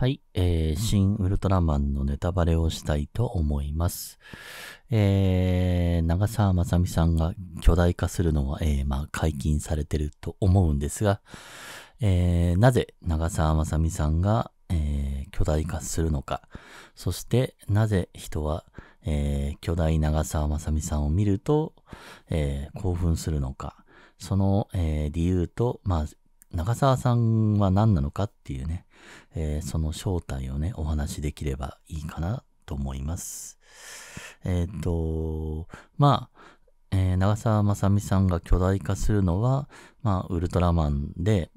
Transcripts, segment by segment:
はい、えー、新ウルトラマンのネタバレをしたいと思います。えー、長澤まさみさんが巨大化するのは、えー、まあ、解禁されてると思うんですが、えー、なぜ長澤まさみさんが、えー、巨大化するのか、そしてなぜ人は、えー、巨大長澤まさみさんを見ると、えー、興奮するのか、その、えー、理由と、まあ、長澤さんは何なのかっていうね、えー、その正体をね、お話しできればいいかなと思います。えっ、ー、と、まあ、えー、長澤まさみさんが巨大化するのは、まあ、ウルトラマンで、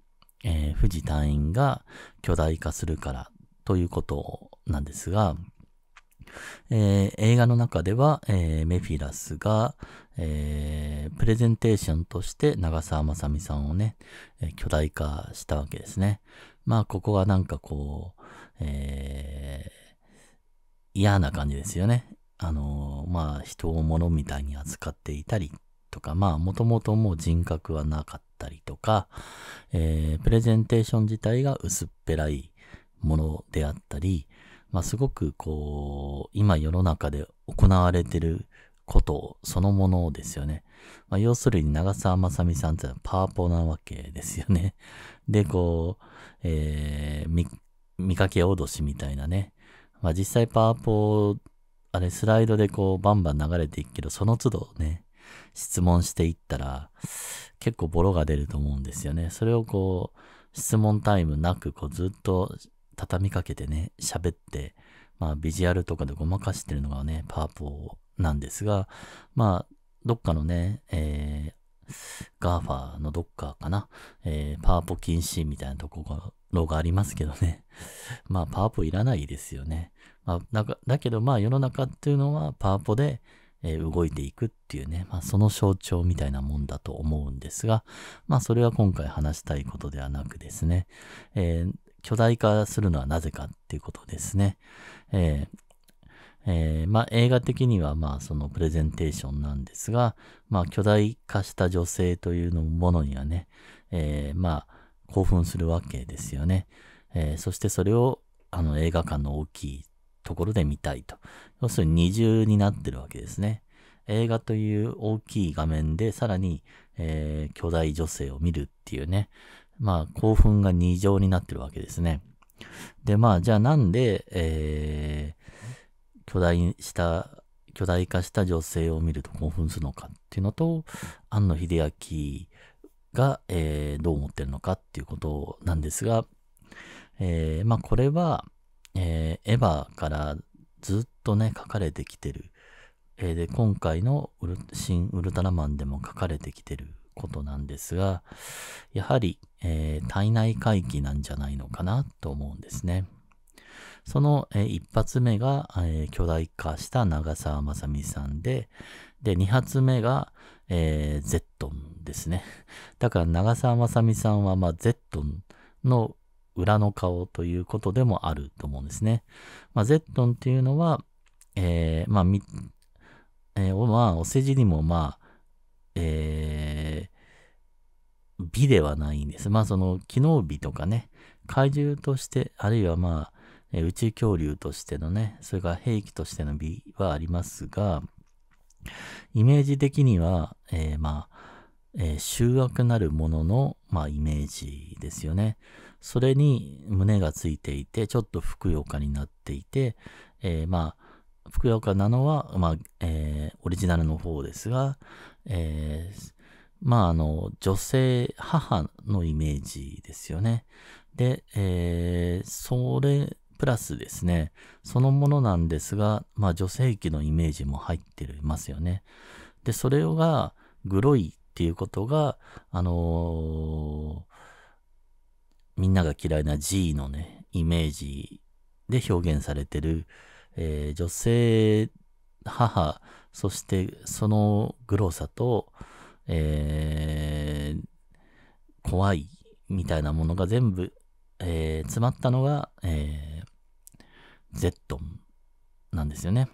えー、富士隊員が巨大化するからということなんですが、えー、映画の中では、えー、メフィラスが、えー、プレゼンテーションとして長澤まさみさんをね、え巨大化したわけですね。まあ、ここがなんかこう、え嫌な感じですよね。あのまあ、人を物みたいに扱っていたりとか、まあ、もともともう人格はなかったりとか、えプレゼンテーション自体が薄っぺらいものであったり、まあ、すごくこう、今世の中で行われてることそのものですよね。まあ、要するに長澤まさみさんってパーポなわけですよね。で、こう、えー、見、見かけ脅しみたいなね。まあ、実際パーポあれスライドでこうバンバン流れていくけど、その都度ね、質問していったら、結構ボロが出ると思うんですよね。それをこう、質問タイムなく、こうずっと畳みかけてね、喋って、まあ、ビジュアルとかでごまかしてるのがね、パーポなんですが、まあ、どっかのね、えー、ガーファーのどっかかな、えー、パーポ禁止みたいなとこが、がありますけどね。まあ、パーポいらないですよね。まあ、だだけど、まあ、世の中っていうのはパーポで、えー、動いていくっていうね、まあ、その象徴みたいなもんだと思うんですが、まあ、それは今回話したいことではなくですね、えー、巨大化するのはなぜかっていうことですね。えーえー、まあ、映画的にはまあそのプレゼンテーションなんですが、まあ、巨大化した女性というのものにはね、えー、まあ興奮するわけですよね。えー、そしてそれをあの映画館の大きいところで見たいと。要するに二重になってるわけですね。映画という大きい画面でさらに、えー、巨大女性を見るっていうね、まあ、興奮が二乗になってるわけですね。で、まあ、じゃあなんで、えー、巨大した、巨大化した女性を見ると興奮するのかっていうのと、庵野秀明が、えー、どう思ってるのかっていうことなんですが、えー、まあ、これは、えー、エヴァからずっとね、書かれてきてる。えー、で、今回の新ウルトラマンでも書かれてきてることなんですが、やはり、えー、体内回帰なんじゃないのかなと思うんですね。その、えー、一発目が、えー、巨大化した長澤まさみさんで、で、二発目が、えー、ゼットンですね。だから長澤まさみさんは、まあ、ゼットンの裏の顔ということでもあると思うんですね。まあ、ゼットンっていうのは、えー、まあ、み、えー、まあ、お世辞にも、まあ、えー、美ではないんです。まあその機能美とかね、怪獣として、あるいはまあ、え宇宙恐竜としてのね、それから兵器としての美はありますが、イメージ的には、えー、まあ、えー、醜悪なるものの、まあ、イメージですよね。それに胸がついていて、ちょっとふくよかになっていて、えー、まあ、ふくよかなのは、まあ、えー、オリジナルの方ですが、えー、まあ、あの、女性、母のイメージですよね。で、えー、それ、プラスですね、そのものなんですが、まあ、女性器のイメージも入っていますよね。で、それが、グロいっていうことが、あのー、みんなが嫌いな G のね、イメージで表現されてる、えー、女性、母、そしてそのグロさと、えー、怖いみたいなものが全部、えー、詰まったのが、えー、ゼットンなんですよね。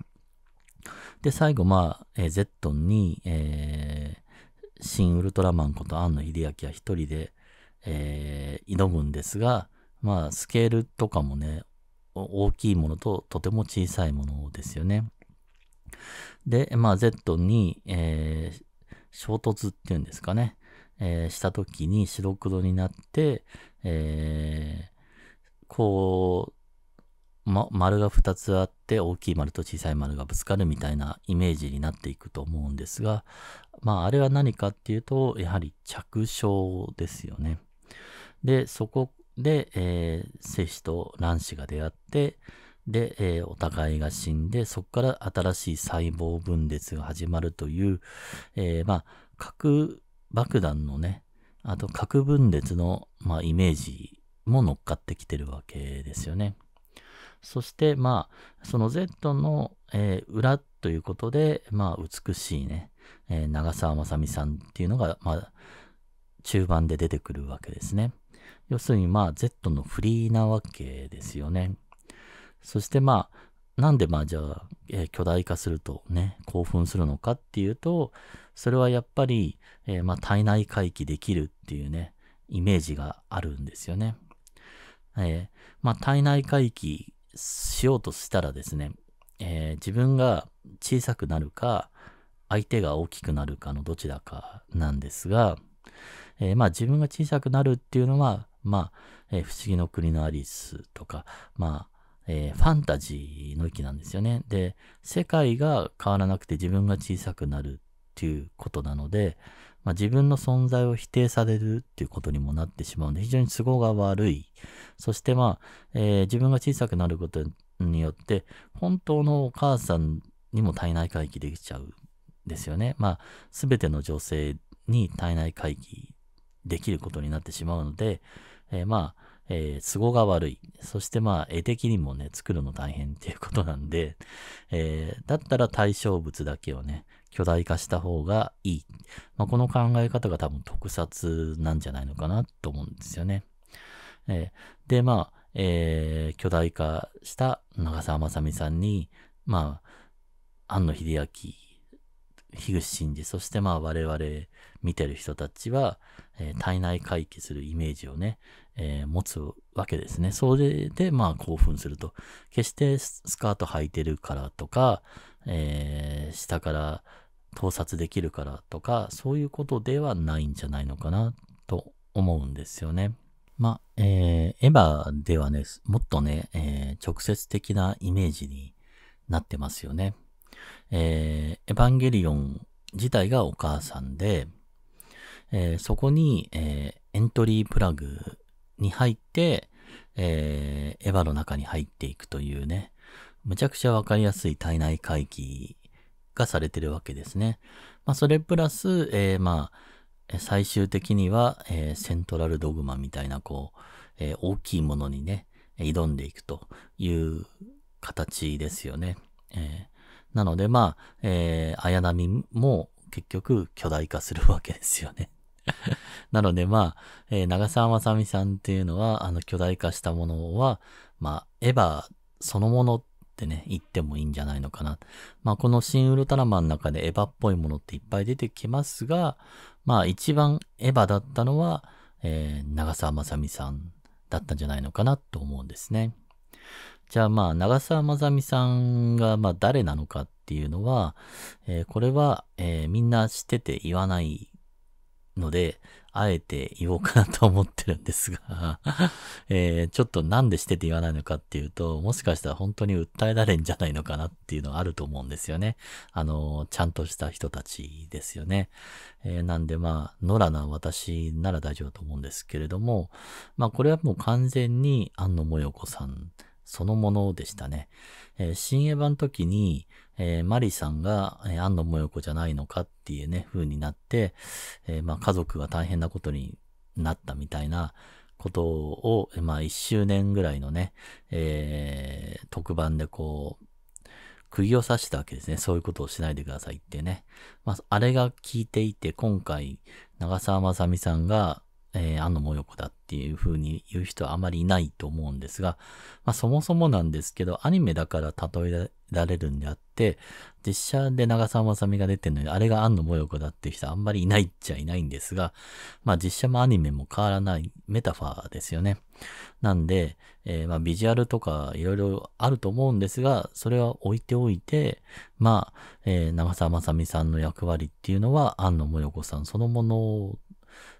で、最後、まあ、えー、ゼットンに、えー、新ウルトラマンこと庵野秀明は一人で、えー、挑むんですが、まあ、スケールとかもね、大きいものととても小さいものですよね。で、まあ、Z に、えー、衝突っていうんですかね、えー、した時に白黒になって、えー、こう、ま、丸が2つあって大きい丸と小さい丸がぶつかるみたいなイメージになっていくと思うんですが、まああれは何かっていうと、やはり着床ですよね。で、そこで、えー、精子と卵子が出会って、で、えー、お互いが死んで、そこから新しい細胞分裂が始まるという、えー、まあ、核爆弾のね、あと核分裂の、まあ、イメージも乗っかってきてるわけですよね。そして、まあ、その Z の、えー、裏ということで、まあ、美しいね、えー、長澤まさみさんっていうのが、まあ、中盤で出てくるわけですね。要するに、まあ、Z のフリーなわけですよね。そしてまあ、なんでまあじゃあ、えー、巨大化するとね、興奮するのかっていうと、それはやっぱり、えー、まあ体内回帰できるっていうね、イメージがあるんですよね。えー、まあ体内回帰しようとしたらですね、えー、自分が小さくなるか、相手が大きくなるかのどちらかなんですが、えー、まあ自分が小さくなるっていうのは、まあ、えー、不思議の国のアリスとか、まあ、えー、ファンタジーの域なんですよね。で、世界が変わらなくて自分が小さくなるっていうことなので、まあ、自分の存在を否定されるっていうことにもなってしまうので、非常に都合が悪い。そしてまあ、えー、自分が小さくなることによって、本当のお母さんにも体内回帰できちゃうんですよね。まあ、すべての女性に体内回帰できることになってしまうので、えー、まあ、えー、都合が悪い。そしてまあ、絵的にもね、作るの大変っていうことなんで、えー、だったら対象物だけをね、巨大化した方がいい。まあ、この考え方が多分特撮なんじゃないのかなと思うんですよね。えー、で、まあ、えー、巨大化した長澤まさみさんに、まあ、庵野秀明樋口真嗣、そしてまあ我々見てる人たちは、えー、体内回帰するイメージをね、えー、持つわけですね。それでまあ興奮すると。決してスカート履いてるからとか、えー、下から盗撮できるからとか、そういうことではないんじゃないのかなと思うんですよね。まあ、えー、エヴァではね、もっとね、えー、直接的なイメージになってますよね。えー、エヴァンゲリオン自体がお母さんで、えー、そこに、えー、エントリープラグに入って、えー、エヴァの中に入っていくというね、むちゃくちゃわかりやすい体内回帰がされてるわけですね。まあ、それプラス、えー、まあ、最終的には、えー、セントラルドグマみたいな、こう、えー、大きいものにね、挑んでいくという形ですよね。えーなので、まあ、えー、綾波も結局巨大化するわけですよね なので、まあ、えー、長澤まさみさんっていうのは、あの、巨大化したものは、まあ、エヴァそのものってね、言ってもいいんじゃないのかな。まあ、この新ウルトラマンの中でエヴァっぽいものっていっぱい出てきますが、まあ、一番エヴァだったのは、えー、長澤まさみさんだったんじゃないのかなと思うんですね。じゃあまあ、長澤まさみさんがまあ誰なのかっていうのは、えー、これは、えー、みんな知ってて言わないので、あえて言おうかなと思ってるんですが えー、ちょっとなんでしてて言わないのかっていうと、もしかしたら本当に訴えられんじゃないのかなっていうのはあると思うんですよね。あの、ちゃんとした人たちですよね。えー、なんでまあ、野良な私なら大丈夫と思うんですけれども、まあこれはもう完全に安野もよこさんそのものでしたね。えー、新エヴァの時に、えー、マリさんが、えー、安野もよじゃないのかっていうね、風になって、えー、まあ家族が大変なことになったみたいなことを、まあ一周年ぐらいのね、えー、特番でこう、釘を刺したわけですね。そういうことをしないでくださいってね。まあ、あれが効いていて、今回、長澤まさみさんが、えー、あの模様子だっていう風に言う人はあまりいないと思うんですが、まあそもそもなんですけど、アニメだから例えられるんであって、実写で長澤まさみが出てるのに、あれがあンの模様子だっていう人はあんまりいないっちゃいないんですが、まあ実写もアニメも変わらないメタファーですよね。なんで、えー、まあビジュアルとかいろいろあると思うんですが、それは置いておいて、まあ、えー、長澤まさみさんの役割っていうのは、安野。のよこさんそのもの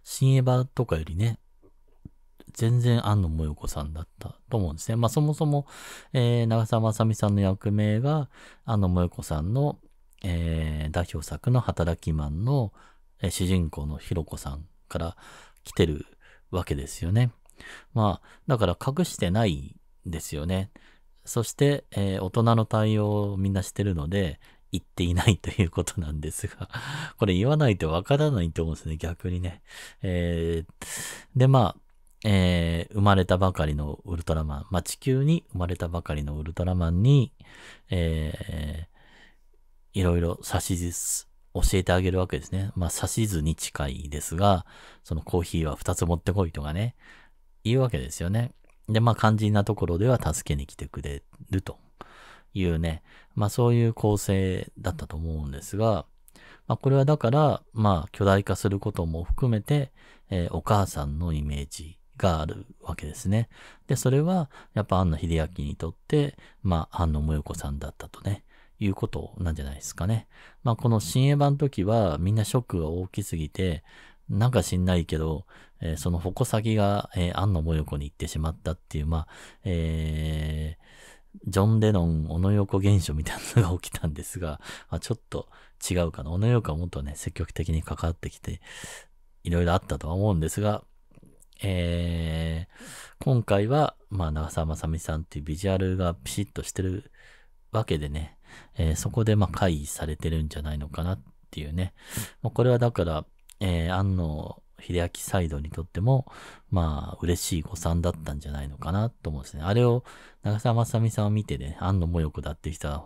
新エヴァとかよりね、全然安野もよこさんだったと思うんですね。まあそもそも、えー、長澤まさみさんの役名が安野もよこさんの、えー、代表作の働きマンの、えー、主人公のひろこさんから来てるわけですよね。まあ、だから隠してないんですよね。そして、えー、大人の対応をみんなしてるので、言っていないということなんですが、これ言わないとわからないと思うんですね、逆にね。えー、で、まあ、えー、生まれたばかりのウルトラマン、まあ、地球に生まれたばかりのウルトラマンに、えー、いろいろ指図、教えてあげるわけですね。まあ、指図に近いですが、そのコーヒーは2つ持ってこいとかね、言うわけですよね。で、まあ、肝心なところでは助けに来てくれると。いうね、まあそういう構成だったと思うんですが、まあこれはだから、まあ巨大化することも含めて、えー、お母さんのイメージがあるわけですね。で、それはやっぱ安野秀明にとって、まあ安野もよこさんだったとね、いうことなんじゃないですかね。まあこの新エ版の時はみんなショックが大きすぎて、なんか知んないけど、えー、その矛先が、えー、安野もよこに行ってしまったっていう、まあ、えー、ジョン・レノン、ノヨ横現象みたいなのが起きたんですが、まあ、ちょっと違うかな。ノヨコはもっとね、積極的に関わってきて、いろいろあったとは思うんですが、えー、今回は、まあ、長澤まさみさんっていうビジュアルがピシッとしてるわけでね、えー、そこで、まあ、回避されてるんじゃないのかなっていうね。まあ、これはだから、えー、安野秀明サイドにとっても、まあ、嬉しい誤算だったんじゃないのかなと思うんですね。あれを、長澤まさみさんを見てね、安野もよくだっていう人は、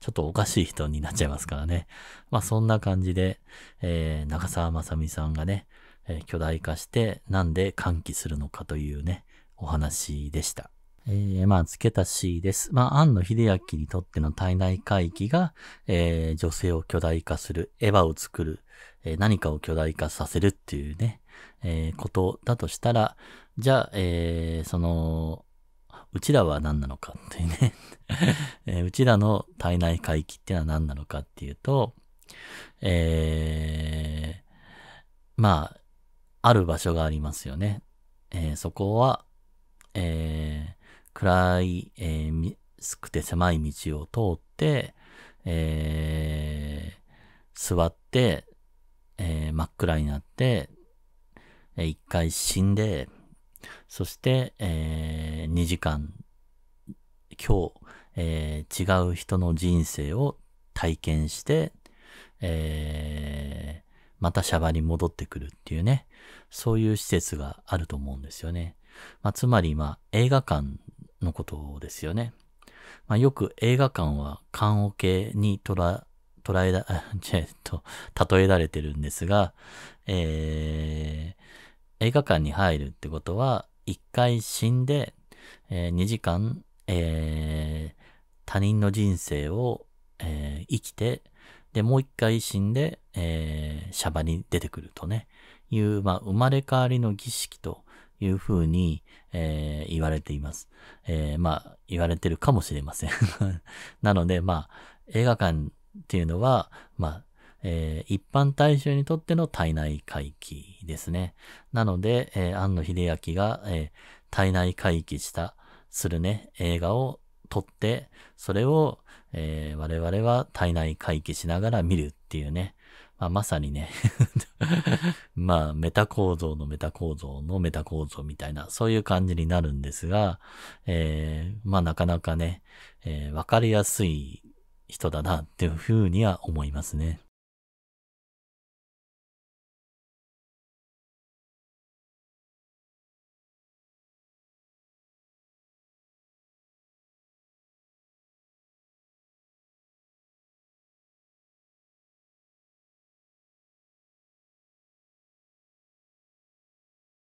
ちょっとおかしい人になっちゃいますからね。まあ、そんな感じで、えー、長澤まさみさんがね、えー、巨大化して、なんで歓喜するのかというね、お話でした。えー、まあ、付け足しです。まあ、安野秀明にとっての体内回帰が、えー、女性を巨大化する、エヴァを作る、え何かを巨大化させるっていうね、えー、ことだとしたら、じゃあ、えー、その、うちらは何なのかっていうね えー、うちらの体内回帰っていうのは何なのかっていうと、えまあ、ある場所がありますよね。えそこは、え暗い、えー、薄くて狭い道を通って、え座って、えー、真っ暗になって、えー、一回死んで、そして、えー、2時間、今日、えー、違う人の人生を体験して、えー、またシャバに戻ってくるっていうね、そういう施設があると思うんですよね。まあ、つまり、まあ、映画館のことですよね。まあ、よく映画館は棺桶にとら捉えだ、えっと、例えられてるんですが、えー、映画館に入るってことは、一回死んで、えー、2時間、えー、他人の人生を、えー、生きて、で、もう一回死んで、えー、シャバに出てくるとね、いう、まあ、生まれ変わりの儀式というふうに、えー、言われています。えー、まあ、言われてるかもしれません なので、まあ、映画館っていうのは、まあ、えー、一般大衆にとっての体内回帰ですね。なので、えー、庵野秀明が、えー、体内回帰した、するね、映画を撮って、それを、えー、我々は体内回帰しながら見るっていうね。まあ、まさにね まあ、メタ構造のメタ構造のメタ構造みたいな、そういう感じになるんですが、えー、まあ、なかなかね、えー、わかりやすい人だなっていうふうには思いますね。